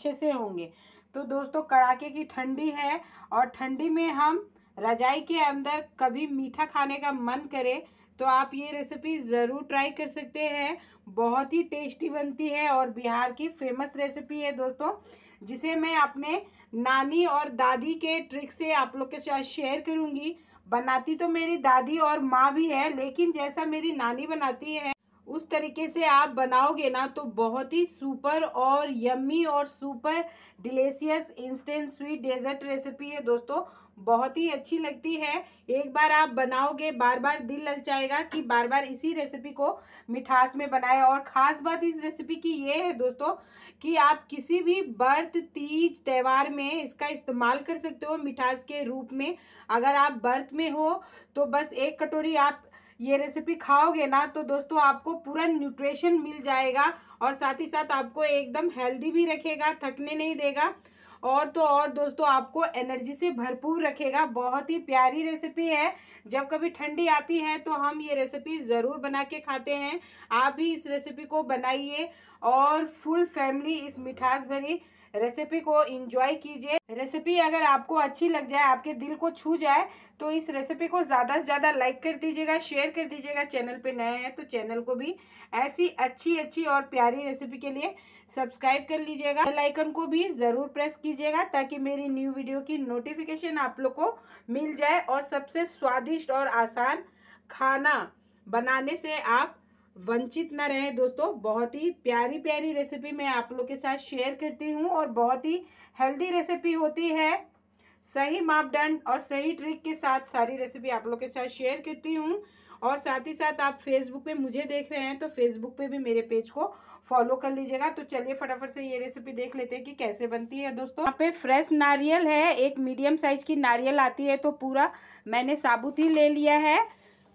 अच्छे से होंगे तो दोस्तों कड़ाके की ठंडी है और ठंडी में हम रजाई के अंदर कभी मीठा खाने का मन करे तो आप ये रेसिपी ज़रूर ट्राई कर सकते हैं बहुत ही टेस्टी बनती है और बिहार की फेमस रेसिपी है दोस्तों जिसे मैं अपने नानी और दादी के ट्रिक से आप लोग के साथ शेयर करूँगी बनाती तो मेरी दादी और माँ भी है लेकिन जैसा मेरी नानी बनाती है उस तरीके से आप बनाओगे ना तो बहुत ही सुपर और यम्मी और super delicious instant sweet dessert recipe है दोस्तों बहुत ही अच्छी लगती है एक बार आप बनाओगे बार बार दिल लग जाएगा कि बार बार इसी रेसिपी को मिठास में बनाए और ख़ास बात इस रेसिपी की ये है दोस्तों कि आप किसी भी बर्थ तीज त्यौहार में इसका इस्तेमाल कर सकते हो मिठास के रूप में अगर आप बर्थ में हो तो बस एक कटोरी आप ये रेसिपी खाओगे ना तो दोस्तों आपको पूरा न्यूट्रिशन मिल जाएगा और साथ ही साथ आपको एकदम हेल्दी भी रखेगा थकने नहीं देगा और तो और दोस्तों आपको एनर्जी से भरपूर रखेगा बहुत ही प्यारी रेसिपी है जब कभी ठंडी आती है तो हम ये रेसिपी ज़रूर बना के खाते हैं आप भी इस रेसिपी को बनाइए और फुल फैमिली इस मिठास भरी रेसिपी को इंजॉय कीजिए रेसिपी अगर आपको अच्छी लग जाए आपके दिल को छू जाए तो इस रेसिपी को ज़्यादा से ज़्यादा लाइक कर दीजिएगा शेयर कर दीजिएगा चैनल पे नए हैं तो चैनल को भी ऐसी अच्छी अच्छी और प्यारी रेसिपी के लिए सब्सक्राइब कर लीजिएगा बेल आइकन को भी ज़रूर प्रेस कीजिएगा ताकि मेरी न्यू वीडियो की नोटिफिकेशन आप लोग को मिल जाए और सबसे स्वादिष्ट और आसान खाना बनाने से आप वंचित ना रहें दोस्तों बहुत ही प्यारी प्यारी रेसिपी मैं आप लोग के साथ शेयर करती हूँ और बहुत ही हेल्दी रेसिपी होती है सही मापदंड और सही ट्रिक के साथ सारी रेसिपी आप लोग के साथ शेयर करती हूँ और साथ ही साथ आप फेसबुक पे मुझे देख रहे हैं तो फेसबुक पे भी मेरे पेज को फॉलो कर लीजिएगा तो चलिए फटाफट से ये रेसिपी देख लेते हैं कि कैसे बनती है दोस्तों यहाँ पे फ्रेश नारियल है एक मीडियम साइज की नारियल आती है तो पूरा मैंने साबुत ही ले लिया है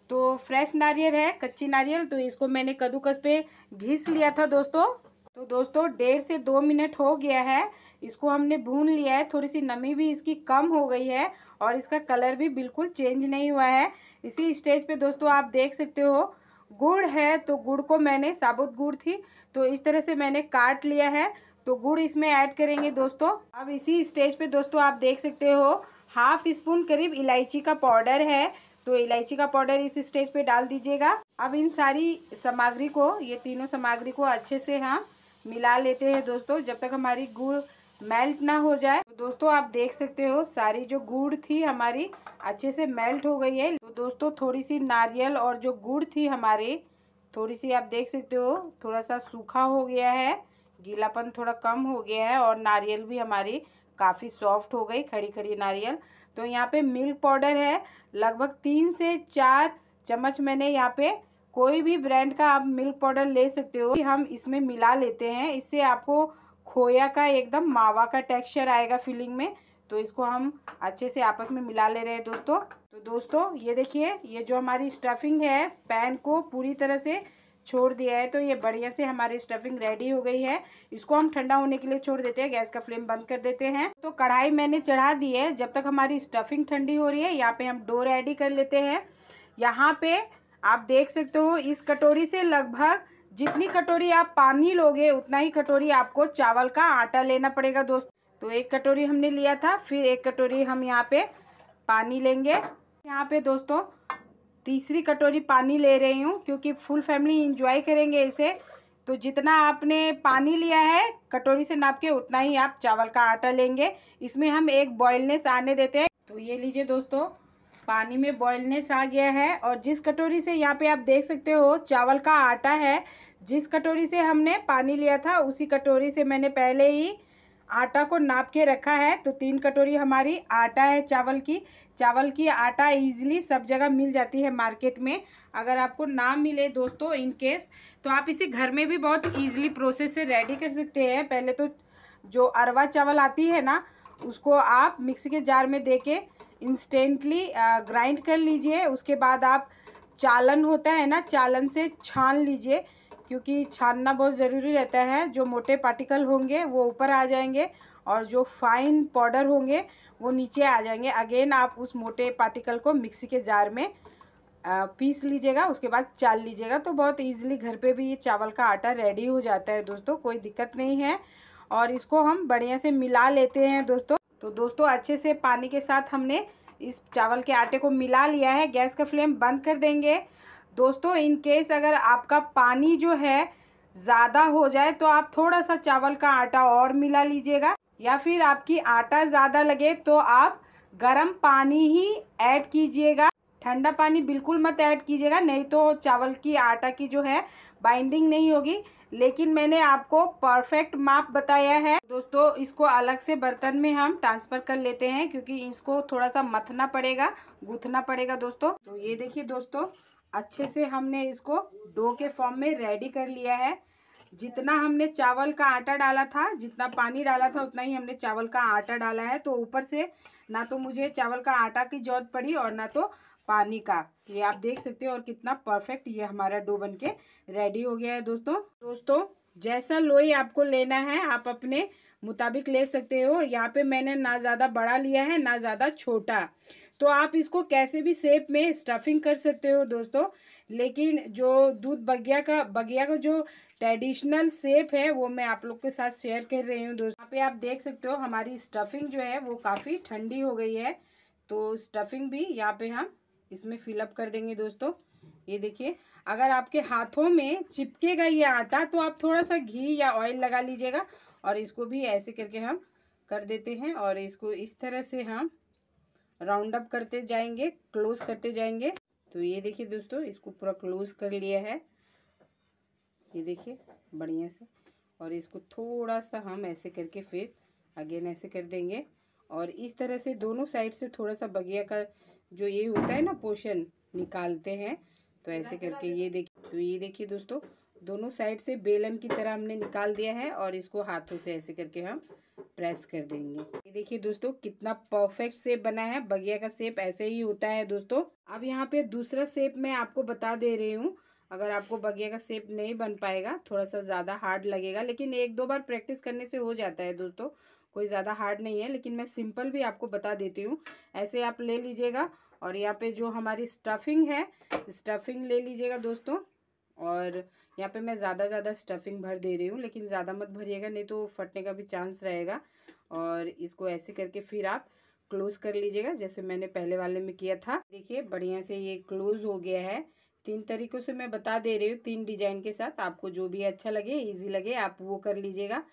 तो फ्रेश नारियल है कच्ची नारियल तो इसको मैंने कद्दूकस पे घिस लिया था दोस्तों तो दोस्तों डेढ़ से दो मिनट हो गया है इसको हमने भून लिया है थोड़ी सी नमी भी इसकी कम हो गई है और इसका कलर भी बिल्कुल चेंज नहीं हुआ है इसी स्टेज पे दोस्तों आप देख सकते हो गुड़ है तो गुड़ को मैंने साबुत गुड़ थी तो इस तरह से मैंने काट लिया है तो गुड़ इसमें ऐड करेंगे दोस्तों अब इसी स्टेज पर दोस्तों आप देख सकते हो हाफ स्पून करीब इलायची का पाउडर है तो इलायची का पाउडर इस स्टेज पे डाल दीजिएगा अब इन सारी सामग्री को ये तीनों सामग्री को अच्छे से हम मिला लेते हैं दोस्तों जब तक हमारी गुड़ मेल्ट ना हो जाए तो दोस्तों आप देख सकते हो सारी जो गुड़ थी हमारी अच्छे से मेल्ट हो गई है तो दोस्तों थोड़ी सी नारियल और जो गुड़ थी हमारी थोड़ी सी आप देख सकते हो थोड़ा सा सूखा हो गया है गीलापन थोड़ा कम हो गया है और नारियल भी हमारी काफ़ी सॉफ्ट हो गई खड़ी खड़ी नारियल तो यहाँ पे मिल्क पाउडर है लगभग तीन से चार चम्मच मैंने यहाँ पे कोई भी ब्रांड का आप मिल्क पाउडर ले सकते हो हम इसमें मिला लेते हैं इससे आपको खोया का एकदम मावा का टेक्सचर आएगा फिलिंग में तो इसको हम अच्छे से आपस में मिला ले रहे हैं दोस्तों तो दोस्तों ये देखिए ये जो हमारी स्टफिंग है पैन को पूरी तरह से छोड़ दिया है तो ये बढ़िया से हमारी स्टफिंग रेडी हो गई है इसको हम ठंडा होने के लिए छोड़ देते हैं गैस का फ्लेम बंद कर देते हैं तो कढ़ाई मैंने चढ़ा दी है जब तक हमारी स्टफिंग ठंडी हो रही है यहाँ पे हम डो रेडी कर लेते हैं यहाँ पे आप देख सकते हो इस कटोरी से लगभग जितनी कटोरी आप पानी लोगे उतना ही कटोरी आपको चावल का आटा लेना पड़ेगा दोस्तों तो एक कटोरी हमने लिया था फिर एक कटोरी हम यहाँ पे पानी लेंगे यहाँ पे दोस्तों तीसरी कटोरी पानी ले रही हूँ क्योंकि फुल फैमिली इंजॉय करेंगे इसे तो जितना आपने पानी लिया है कटोरी से नाप के उतना ही आप चावल का आटा लेंगे इसमें हम एक बॉयलनेस आने देते हैं तो ये लीजिए दोस्तों पानी में बॉयलनेस आ गया है और जिस कटोरी से यहाँ पे आप देख सकते हो चावल का आटा है जिस कटोरी से हमने पानी लिया था उसी कटोरी से मैंने पहले ही आटा को नाप के रखा है तो तीन कटोरी हमारी आटा है चावल की चावल की आटा इजीली सब जगह मिल जाती है मार्केट में अगर आपको ना मिले दोस्तों इन केस तो आप इसे घर में भी बहुत इजीली प्रोसेस से रेडी कर सकते हैं पहले तो जो अरवा चावल आती है ना उसको आप मिक्सी के जार में दे के इंस्टेंटली ग्राइंड कर लीजिए उसके बाद आप चालन होता है ना चालन से छान लीजिए क्योंकि छानना बहुत ज़रूरी रहता है जो मोटे पार्टिकल होंगे वो ऊपर आ जाएंगे और जो फाइन पाउडर होंगे वो नीचे आ जाएंगे अगेन आप उस मोटे पार्टिकल को मिक्सी के जार में पीस लीजिएगा उसके बाद चाल लीजिएगा तो बहुत ईजिली घर पर भी ये चावल का आटा रेडी हो जाता है दोस्तों कोई दिक्कत नहीं है और इसको हम बढ़िया से मिला लेते हैं दोस्तों तो दोस्तों अच्छे से पानी के साथ हमने इस चावल के आटे को मिला लिया है गैस का फ्लेम बंद कर देंगे दोस्तों इन केस अगर आपका पानी जो है ज़्यादा हो जाए तो आप थोड़ा सा चावल का आटा और मिला लीजिएगा या फिर आपकी आटा ज़्यादा लगे तो आप गर्म पानी ही ऐड कीजिएगा ठंडा पानी बिल्कुल मत ऐड कीजिएगा नहीं तो चावल की आटा की जो है बाइंडिंग नहीं होगी लेकिन मैंने आपको परफेक्ट माप बताया है दोस्तों इसको अलग से बर्तन में हम ट्रांसफ़र कर लेते हैं क्योंकि इसको थोड़ा सा मथना पड़ेगा गुथना पड़ेगा दोस्तों तो ये देखिए दोस्तों अच्छे से हमने इसको डो के फॉर्म में रेडी कर लिया है जितना हमने चावल का आटा डाला था जितना पानी डाला था उतना ही हमने चावल का आटा डाला है तो ऊपर से ना तो मुझे चावल का आटा की जरूरत पड़ी और ना तो पानी का ये आप देख सकते हो और कितना परफेक्ट ये हमारा डो बन के रेडी हो गया है दोस्तों दोस्तों जैसा लोई आपको लेना है आप अपने मुताबिक ले सकते हो यहाँ पे मैंने ना ज़्यादा बड़ा लिया है ना ज़्यादा छोटा तो आप इसको कैसे भी सेप में स्टफिंग कर सकते हो दोस्तों लेकिन जो दूध बगिया का बगिया का जो ट्रेडिशनल सेप है वो मैं आप लोग के साथ शेयर कर रही हूँ दोस्तों यहाँ पे आप देख सकते हो हमारी स्टफिंग जो है वो काफ़ी ठंडी हो गई है तो स्टफिंग भी यहाँ पे हम इसमें फिलअप कर देंगे दोस्तों ये देखिए अगर आपके हाथों में चिपकेगा ये आटा तो आप थोड़ा सा घी या ऑयल लगा लीजिएगा और इसको भी ऐसे करके हम कर देते हैं और इसको इस तरह से हम राउंड अप करते जाएंगे क्लोज करते जाएंगे तो ये देखिए दोस्तों इसको पूरा क्लोज कर लिया है ये देखिए बढ़िया से और इसको थोड़ा सा हम ऐसे करके फिर अगेन ऐसे कर देंगे और इस तरह से दोनों साइड से थोड़ा सा बगिया का जो ये होता है ना पोर्शन निकालते हैं तो ऐसे करके ये देखिए तो ये देखिए दोस्तों दोनों साइड से बेलन की तरह हमने निकाल दिया है और इसको हाथों से ऐसे करके हम प्रेस कर देंगे ये देखिए दोस्तों कितना परफेक्ट सेप बना है बगिया का सेप ऐसे ही होता है दोस्तों अब यहाँ पे दूसरा सेप मैं आपको बता दे रही हूँ अगर आपको बगिया का सेप नहीं बन पाएगा थोड़ा सा ज़्यादा हार्ड लगेगा लेकिन एक दो बार प्रैक्टिस करने से हो जाता है दोस्तों कोई ज़्यादा हार्ड नहीं है लेकिन मैं सिंपल भी आपको बता देती हूँ ऐसे आप ले लीजिएगा और यहाँ पे जो हमारी स्टफिंग है स्टफिंग ले लीजिएगा दोस्तों और यहाँ पे मैं ज़्यादा ज़्यादा स्टफिंग भर दे रही हूँ लेकिन ज़्यादा मत भरिएगा नहीं तो फटने का भी चांस रहेगा और इसको ऐसे करके फिर आप क्लोज़ कर लीजिएगा जैसे मैंने पहले वाले में किया था देखिए बढ़िया से ये क्लोज़ हो गया है तीन तरीकों से मैं बता दे रही हूँ तीन डिजाइन के साथ आपको जो भी अच्छा लगे इजी लगे आप वो कर लीजिएगा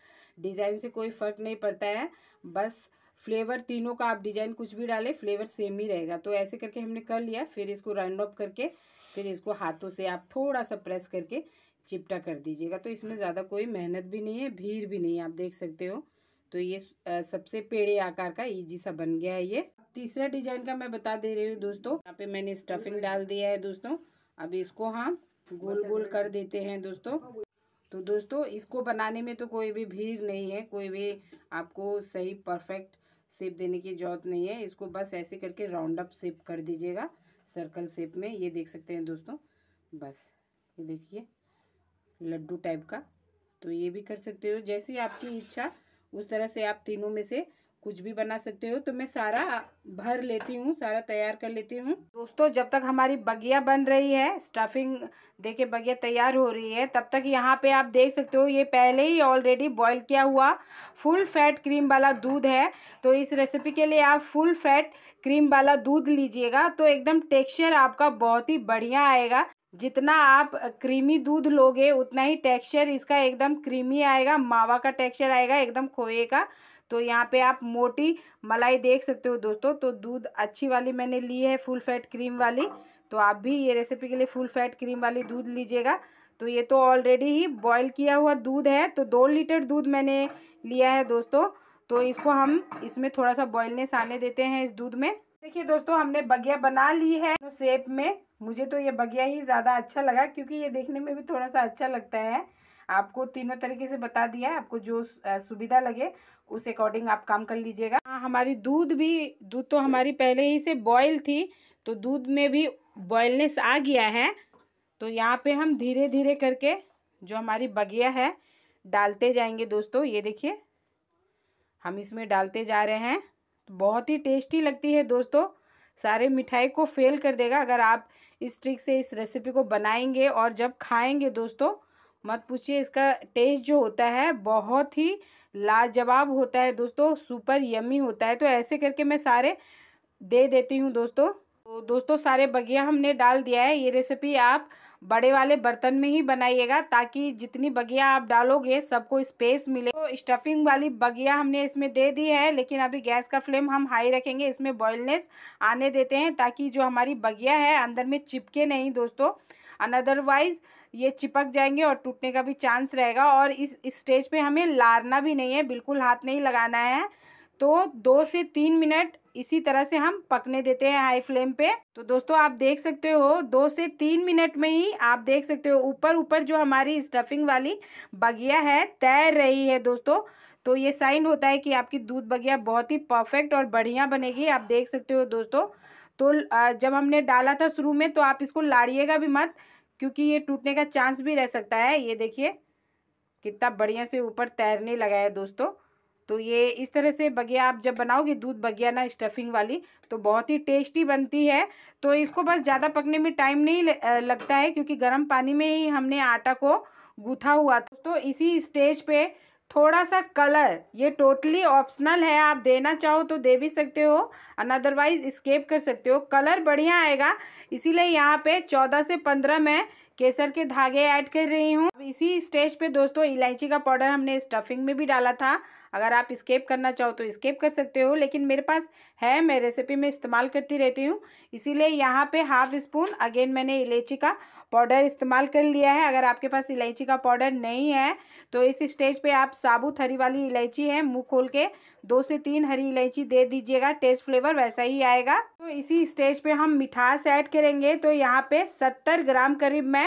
डिज़ाइन से कोई फ़र्क नहीं पड़ता है बस फ्लेवर तीनों का आप डिजाइन कुछ भी डालें फ्लेवर सेम ही रहेगा तो ऐसे करके हमने कर लिया फिर इसको राउंड अप करके फिर इसको हाथों से आप थोड़ा सा प्रेस करके चिपटा कर दीजिएगा तो इसमें ज़्यादा कोई मेहनत भी नहीं है भीड़ भी नहीं है आप देख सकते हो तो ये सबसे पेड़े आकार का ईजी सा बन गया है ये तीसरा डिजाइन का मैं बता दे रही हूँ दोस्तों यहाँ पे मैंने स्टफिंग डाल दिया है दोस्तों अब इसको हम गोल गोल कर देते हैं दोस्तों हाँ, तो दोस्तों इसको बनाने में तो कोई भी भीड़ नहीं है कोई भी आपको सही परफेक्ट सेप देने की जरूरत नहीं है इसको बस ऐसे करके राउंड अप सेप कर दीजिएगा सर्कल शेप में ये देख सकते हैं दोस्तों बस ये देखिए लड्डू टाइप का तो ये भी कर सकते हो जैसी आपकी इच्छा उस तरह से आप तीनों में से कुछ भी बना सकते हो तो मैं सारा भर लेती हूँ सारा तैयार कर लेती हूँ दोस्तों जब तक हमारी बगिया बन रही है स्टफिंग देखे बगिया तैयार हो रही है तब तक यहाँ पे आप देख सकते हो ये पहले ही ऑलरेडी बॉईल किया हुआ फुल फैट क्रीम वाला दूध है तो इस रेसिपी के लिए आप फुल फैट क्रीम वाला दूध लीजिएगा तो एकदम टेक्स्चर आपका बहुत ही बढ़िया आएगा जितना आप क्रीमी दूध लोगे उतना ही टेक्स्चर इसका एकदम क्रीमी आएगा मावा का टेक्स्चर आएगा एकदम खोए का तो यहाँ पे आप मोटी मलाई देख सकते हो दोस्तों तो दूध अच्छी वाली मैंने ली है फुल फैट क्रीम वाली तो आप भी ये रेसिपी के लिए फुल फैट क्रीम वाली दूध लीजिएगा तो ये तो ऑलरेडी ही बॉयल किया हुआ दूध है तो दो लीटर दूध मैंने लिया है दोस्तों तो इसको हम इसमें थोड़ा सा बॉयलनेस आने देते हैं इस दूध में देखिए दोस्तों हमने बगिया बना ली है तो सेप में मुझे तो ये बगिया ही ज़्यादा अच्छा लगा क्योंकि ये देखने में भी थोड़ा सा अच्छा लगता है आपको तीनों तरीके से बता दिया है आपको जो सुविधा लगे उस अकॉर्डिंग आप काम कर लीजिएगा हाँ, हमारी दूध भी दूध तो हमारी पहले ही से बॉयल थी तो दूध में भी बॉयलनेस आ गया है तो यहाँ पे हम धीरे धीरे करके जो हमारी बगिया है डालते जाएंगे दोस्तों ये देखिए हम इसमें डालते जा रहे हैं तो बहुत ही टेस्टी लगती है दोस्तों सारे मिठाई को फेल कर देगा अगर आप इस ट्रिक से इस रेसिपी को बनाएंगे और जब खाएंगे दोस्तों मत पूछिए इसका टेस्ट जो होता है बहुत ही लाजवाब होता है दोस्तों सुपर यमी होता है तो ऐसे करके मैं सारे दे देती हूँ दोस्तों तो दोस्तों सारे बगिया हमने डाल दिया है ये रेसिपी आप बड़े वाले बर्तन में ही बनाइएगा ताकि जितनी बगिया आप डालोगे सबको स्पेस मिले तो स्टफिंग वाली बगिया हमने इसमें दे दी है लेकिन अभी गैस का फ्लेम हम हाई रखेंगे इसमें बॉयलनेस आने देते हैं ताकि जो हमारी बगिया है अंदर में चिपके नहीं दोस्तों अनदरवाइज़ ये चिपक जाएंगे और टूटने का भी चांस रहेगा और इस स्टेज पे हमें लारना भी नहीं है बिल्कुल हाथ नहीं लगाना है तो दो से तीन मिनट इसी तरह से हम पकने देते हैं हाई फ्लेम पे तो दोस्तों आप देख सकते हो दो से तीन मिनट में ही आप देख सकते हो ऊपर ऊपर जो हमारी स्टफिंग वाली बगिया है तैर रही है दोस्तों तो ये साइन होता है कि आपकी दूध बगिया बहुत ही परफेक्ट और बढ़िया बनेगी आप देख सकते हो दोस्तों तो जब हमने डाला था शुरू में तो आप इसको लाड़िएगा भी मत क्योंकि ये टूटने का चांस भी रह सकता है ये देखिए कितना बढ़िया से ऊपर तैरने लगा है दोस्तों तो ये इस तरह से बगिया आप जब बनाओगे दूध बगिया ना स्टफिंग वाली तो बहुत ही टेस्टी बनती है तो इसको बस ज़्यादा पकने में टाइम नहीं लगता है क्योंकि गर्म पानी में ही हमने आटा को गूथा हुआ था तो इसी स्टेज पे थोड़ा सा कलर ये टोटली ऑप्शनल है आप देना चाहो तो दे भी सकते हो अदरवाइज स्केप कर सकते हो कलर बढ़िया आएगा इसीलिए यहाँ पे चौदह से पंद्रह में केसर के धागे ऐड कर रही हूँ इसी स्टेज पे दोस्तों इलायची का पाउडर हमने स्टफिंग में भी डाला था अगर आप स्केप करना चाहो तो स्केप कर सकते हो लेकिन मेरे पास है मैं रेसिपी में इस्तेमाल करती रहती हूँ इसीलिए यहाँ पे हाफ स्पून अगेन मैंने इलायची का पाउडर इस्तेमाल कर लिया है अगर आपके पास इलायची का पाउडर नहीं है तो इस स्टेज पर आप साबुत हरी वाली इलायची है मुँह खोल के दो से तीन हरी इलायची दे दीजिएगा टेस्ट फ्लेवर वैसा ही आएगा तो इसी स्टेज पर हम मिठास ऐड करेंगे तो यहाँ पे सत्तर ग्राम करीब मैं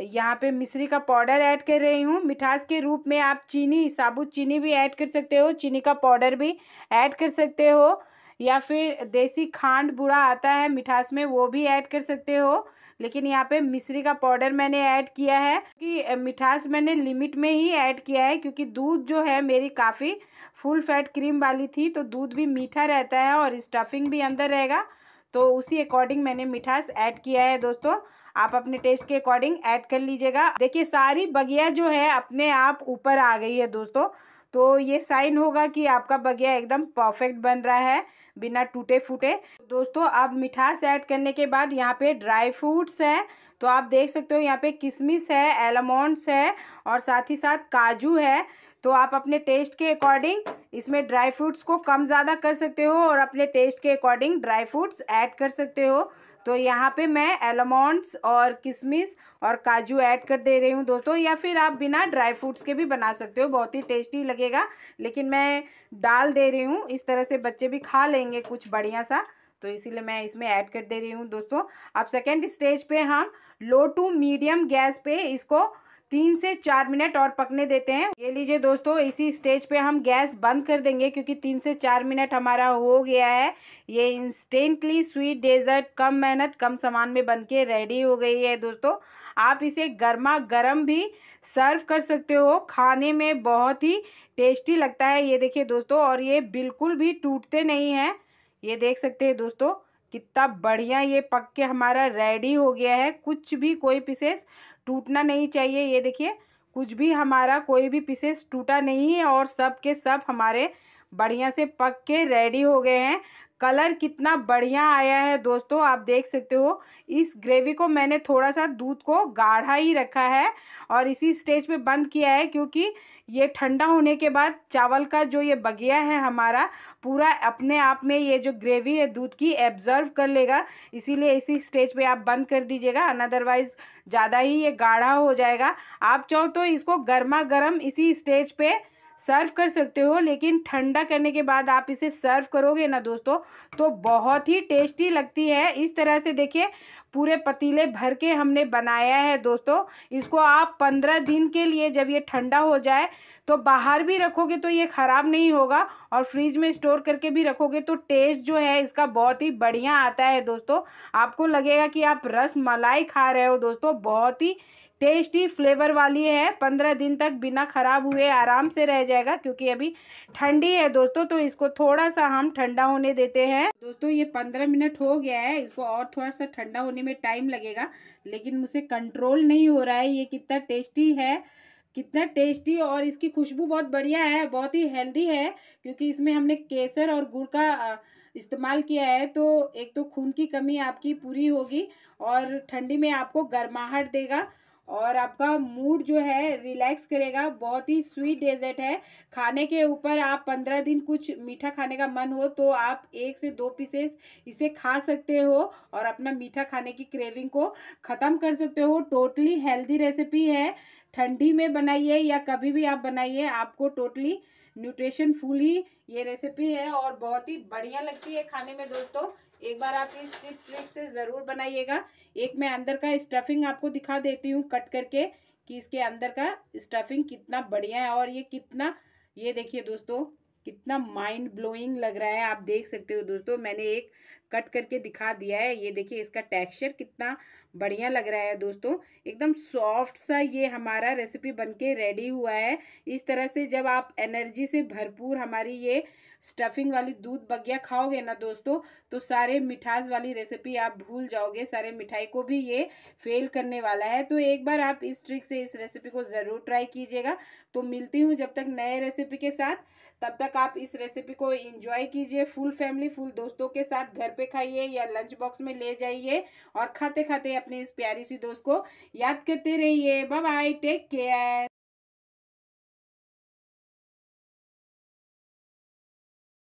यहाँ पे मिश्री का पाउडर ऐड कर रही हूँ मिठास के रूप में आप चीनी साबुत चीनी भी ऐड कर सकते हो चीनी का पाउडर भी ऐड कर सकते हो या फिर देसी खांड बुरा आता है मिठास में वो भी ऐड कर सकते हो लेकिन यहाँ पे मिश्री का पाउडर मैंने ऐड किया है कि मिठास मैंने लिमिट में ही ऐड किया है क्योंकि दूध जो है मेरी काफ़ी फुल फैट क्रीम वाली थी तो दूध भी मीठा रहता है और स्टफिंग भी अंदर रहेगा तो उसी अकॉर्डिंग मैंने मिठास ऐड किया है दोस्तों आप अपने टेस्ट के अकॉर्डिंग ऐड कर लीजिएगा देखिए सारी बगिया जो है अपने आप ऊपर आ गई है दोस्तों तो ये साइन होगा कि आपका बगिया एकदम परफेक्ट बन रहा है बिना टूटे फूटे दोस्तों अब मिठास ऐड करने के बाद यहाँ पे ड्राई फ्रूट्स हैं तो आप देख सकते हो यहाँ पे किशमिश है एलमोंड्स है और साथ ही साथ काजू है तो आप अपने टेस्ट के अकॉर्डिंग इसमें ड्राई फ्रूट्स को कम ज़्यादा कर सकते हो और अपने टेस्ट के अकॉर्डिंग ड्राई फ्रूट्स ऐड कर सकते हो तो यहाँ पे मैं एलमोंड्स और किशमिश और काजू ऐड कर दे रही हूँ दोस्तों या फिर आप बिना ड्राई फ्रूट्स के भी बना सकते हो बहुत ही टेस्टी लगेगा लेकिन मैं डाल दे रही हूँ इस तरह से बच्चे भी खा लेंगे कुछ बढ़िया सा तो इसीलिए मैं इसमें ऐड कर दे रही हूँ दोस्तों अब सेकेंड स्टेज पर हम लो टू मीडियम गैस पर इसको तीन से चार मिनट और पकने देते हैं ये लीजिए दोस्तों इसी स्टेज पे हम गैस बंद कर देंगे क्योंकि तीन से चार मिनट हमारा हो गया है ये इंस्टेंटली स्वीट डेजर्ट कम मेहनत कम सामान में बन के रेडी हो गई है दोस्तों आप इसे गर्मा गर्म भी सर्व कर सकते हो खाने में बहुत ही टेस्टी लगता है ये देखिए दोस्तों और ये बिल्कुल भी टूटते नहीं हैं ये देख सकते हैं दोस्तों कितना बढ़िया ये पक के हमारा रेडी हो गया है कुछ भी कोई पीसेस टूटना नहीं चाहिए ये देखिए कुछ भी हमारा कोई भी पीसेस टूटा नहीं है और सब के सब हमारे बढ़िया से पक के रेडी हो गए हैं कलर कितना बढ़िया आया है दोस्तों आप देख सकते हो इस ग्रेवी को मैंने थोड़ा सा दूध को गाढ़ा ही रखा है और इसी स्टेज पे बंद किया है क्योंकि ये ठंडा होने के बाद चावल का जो ये बगिया है हमारा पूरा अपने आप में ये जो ग्रेवी है दूध की एब्जर्व कर लेगा इसीलिए इसी स्टेज पे आप बंद कर दीजिएगा अनदरवाइज़ ज़्यादा ही ये गाढ़ा हो जाएगा आप चाहो तो इसको गर्मा गर्म इसी स्टेज पर सर्व कर सकते हो लेकिन ठंडा करने के बाद आप इसे सर्व करोगे ना दोस्तों तो बहुत ही टेस्टी लगती है इस तरह से देखिए पूरे पतीले भर के हमने बनाया है दोस्तों इसको आप पंद्रह दिन के लिए जब ये ठंडा हो जाए तो बाहर भी रखोगे तो ये ख़राब नहीं होगा और फ्रिज में स्टोर करके भी रखोगे तो टेस्ट जो है इसका बहुत ही बढ़िया आता है दोस्तों आपको लगेगा कि आप रस मलाई खा रहे हो दोस्तों बहुत ही टेस्टी फ्लेवर वाली है पंद्रह दिन तक बिना ख़राब हुए आराम से रह जाएगा क्योंकि अभी ठंडी है दोस्तों तो इसको थोड़ा सा हम ठंडा होने देते हैं दोस्तों ये पंद्रह मिनट हो गया है इसको और थोड़ा सा ठंडा होने में टाइम लगेगा लेकिन मुझसे कंट्रोल नहीं हो रहा है ये कितना टेस्टी है कितना टेस्टी और इसकी खुशबू बहुत बढ़िया है बहुत ही हेल्दी है क्योंकि इसमें हमने केसर और गुड़ का इस्तेमाल किया है तो एक तो खून की कमी आपकी पूरी होगी और ठंडी में आपको गर्माहट देगा और आपका मूड जो है रिलैक्स करेगा बहुत ही स्वीट डेजर्ट है खाने के ऊपर आप पंद्रह दिन कुछ मीठा खाने का मन हो तो आप एक से दो पीसेस इसे खा सकते हो और अपना मीठा खाने की क्रेविंग को ख़त्म कर सकते हो टोटली हेल्दी रेसिपी है ठंडी में बनाइए या कभी भी आप बनाइए आपको टोटली न्यूट्रिशन फुल ही ये रेसिपी है और बहुत ही बढ़िया लगती है खाने में दोस्तों एक बार आप इस ट्रिक से ज़रूर बनाइएगा एक मैं अंदर का स्टफिंग आपको दिखा देती हूँ कट करके कि इसके अंदर का स्टफिंग कितना बढ़िया है और ये कितना ये देखिए दोस्तों कितना माइंड ब्लोइंग लग रहा है आप देख सकते हो दोस्तों मैंने एक कट करके दिखा दिया है ये देखिए इसका टेक्सचर कितना बढ़िया लग रहा है दोस्तों एकदम सॉफ्ट सा ये हमारा रेसिपी बनके रेडी हुआ है इस तरह से जब आप एनर्जी से भरपूर हमारी ये स्टफिंग वाली दूध बगिया खाओगे ना दोस्तों तो सारे मिठास वाली रेसिपी आप भूल जाओगे सारे मिठाई को भी ये फेल करने वाला है तो एक बार आप इस ट्रिक से इस रेसिपी को ज़रूर ट्राई कीजिएगा तो मिलती हूँ जब तक नए रेसिपी के साथ तब तक आप इस रेसिपी को इंजॉय कीजिए फुल फैमिली फुल दोस्तों के साथ घर पे खाइए या लंच बॉक्स में ले जाइए और खाते खाते अपने इस प्यारी सी दोस्त को याद करते रहिए बाय बाय टेक केयर